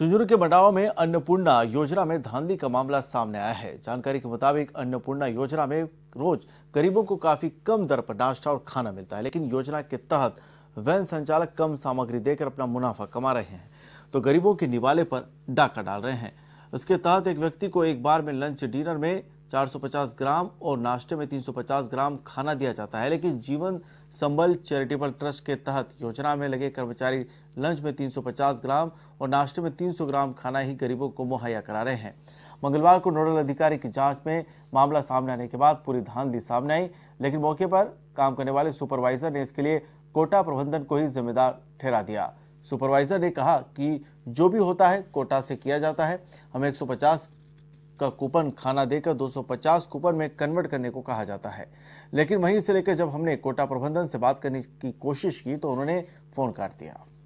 झुंझुनू के मंडावा में अन्नपूर्णा योजना में धांधली का मामला सामने आया है जानकारी के मुताबिक अन्नपूर्णा योजना में रोज गरीबों को काफी कम दर पर नाश्ता और खाना मिलता है लेकिन योजना के तहत वैन संचालक कम सामग्री देकर अपना मुनाफा कमा रहे हैं तो गरीबों के निवाले पर डाका डाल रहे हैं इसके तहत एक व्यक्ति को एक बार में लंच डिनर में 450 ग्राम और नाश्ते में 350 ग्राम खाना दिया जाता है लेकिन जीवन संबल चैरिटेबल ट्रस्ट के तहत योजना में लगे कर्मचारी लंच में 350 ग्राम और नाश्ते में 300 ग्राम खाना ही गरीबों को मुहैया करा रहे हैं मंगलवार को नोडल अधिकारी की जांच में मामला सामने आने के बाद पूरी धांधली सामने आई लेकिन मौके पर काम करने वाले सुपरवाइजर ने इसके लिए कोटा प्रबंधन को ही जिम्मेदार ठहरा दिया सुपरवाइजर ने कहा कि जो भी होता है कोटा से किया जाता है हमें 150 का कूपन खाना देकर 250 कूपन में कन्वर्ट करने को कहा जाता है लेकिन वहीं से लेकर जब हमने कोटा प्रबंधन से बात करने की कोशिश की तो उन्होंने फ़ोन काट दिया